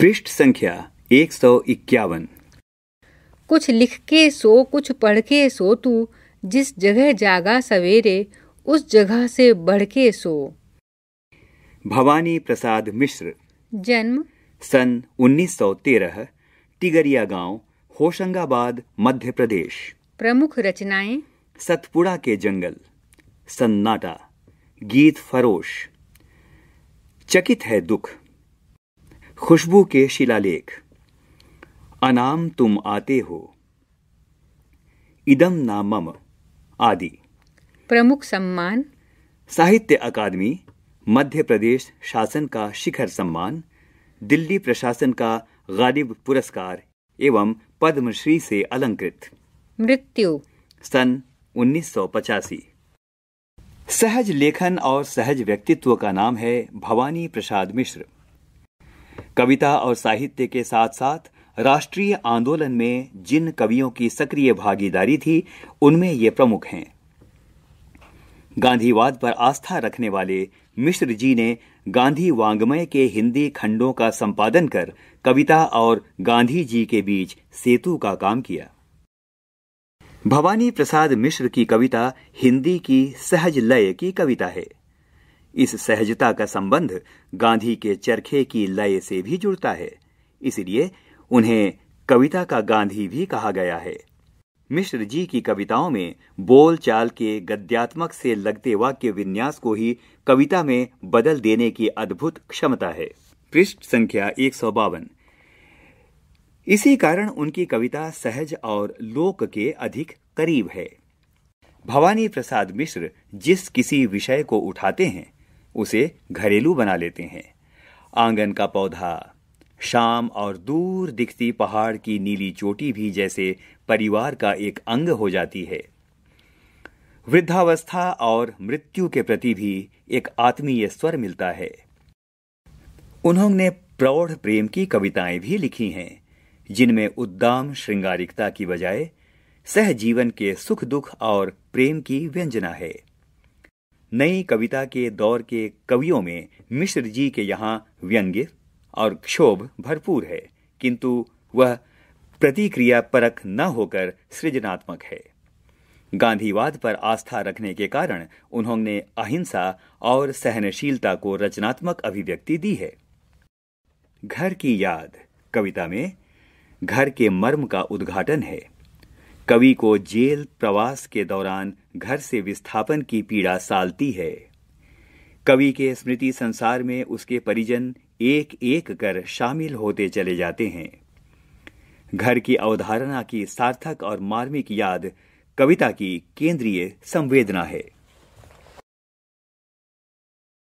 पृष्ठ संख्या एक सौ इक्यावन कुछ लिख के सो कुछ पढ़ के सो तू जिस जगह जागा सवेरे उस जगह से बढ़ के सो भवानी प्रसाद मिश्र जन्म सन 1913 टिगरिया गांव होशंगाबाद मध्य प्रदेश प्रमुख रचनाएं सतपुड़ा के जंगल सन्नाटा गीत फरोश चकित है दुख खुशबू के शिलालेख अनाम तुम आते हो इदम नामम आदि प्रमुख सम्मान साहित्य अकादमी मध्य प्रदेश शासन का शिखर सम्मान दिल्ली प्रशासन का गालिब पुरस्कार एवं पद्मश्री से अलंकृत मृत्यु सन उन्नीस सहज लेखन और सहज व्यक्तित्व का नाम है भवानी प्रसाद मिश्र कविता और साहित्य के साथ साथ राष्ट्रीय आंदोलन में जिन कवियों की सक्रिय भागीदारी थी उनमें ये प्रमुख हैं गांधीवाद पर आस्था रखने वाले मिश्र जी ने गांधी वांग्मय के हिंदी खंडों का संपादन कर कविता और गांधी जी के बीच सेतु का काम किया भवानी प्रसाद मिश्र की कविता हिंदी की सहज लय की कविता है इस सहजता का संबंध गांधी के चरखे की लय से भी जुड़ता है इसलिए उन्हें कविता का गांधी भी कहा गया है मिश्र जी की कविताओं में बोल चाल के गद्यात्मक से लगते वाक्य विन्यास को ही कविता में बदल देने की अद्भुत क्षमता है पृष्ठ संख्या एक इसी कारण उनकी कविता सहज और लोक के अधिक करीब है भवानी प्रसाद मिश्र जिस किसी विषय को उठाते हैं उसे घरेलू बना लेते हैं आंगन का पौधा शाम और दूर दिखती पहाड़ की नीली चोटी भी जैसे परिवार का एक अंग हो जाती है वृद्धावस्था और मृत्यु के प्रति भी एक आत्मीय स्वर मिलता है उन्होंने प्रौढ़ प्रेम की कविताएं भी लिखी हैं जिनमें उद्दाम श्रृंगारिकता की बजाय सहजीवन के सुख दुख और प्रेम की व्यंजना है नई कविता के दौर के कवियों में मिश्र जी के यहाँ व्यंग्य और क्षोभ भरपूर है किंतु वह प्रतिक्रिया परक न होकर सृजनात्मक है गांधीवाद पर आस्था रखने के कारण उन्होंने अहिंसा और सहनशीलता को रचनात्मक अभिव्यक्ति दी है घर की याद कविता में घर के मर्म का उद्घाटन है कवि को जेल प्रवास के दौरान घर से विस्थापन की पीड़ा सालती है कवि के स्मृति संसार में उसके परिजन एक एक कर शामिल होते चले जाते हैं घर की अवधारणा की सार्थक और मार्मिक याद कविता की केंद्रीय संवेदना है